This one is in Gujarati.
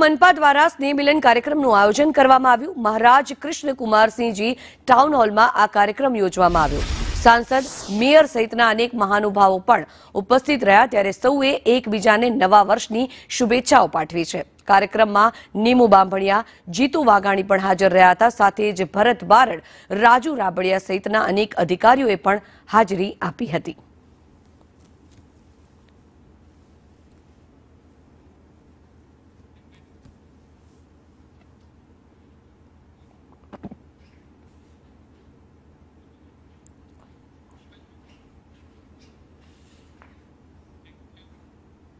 મનપા દ્વારા સ્નેહ મિલન કાર્યક્રમનું આયોજન કરવામાં આવ્યું મહારાજ કૃષ્ણ કુમારસિંહજી ટાઉન હોલમાં આ કાર્યક્રમ યોજવામાં આવ્યો સાંસદ મેયર સહિતના અનેક મહાનુભાવો પણ ઉપસ્થિત રહ્યા ત્યારે સૌએ એકબીજાને નવા વર્ષની શુભેચ્છાઓ પાઠવી છે કાર્યક્રમમાં નીમુ બાંભણિયા જીતુ વાઘાણી પણ હાજર રહ્યા હતા સાથે જ ભરત બારડ રાજુ રાબડિયા સહિતના અનેક અધિકારીઓએ પણ હાજરી આપી હતી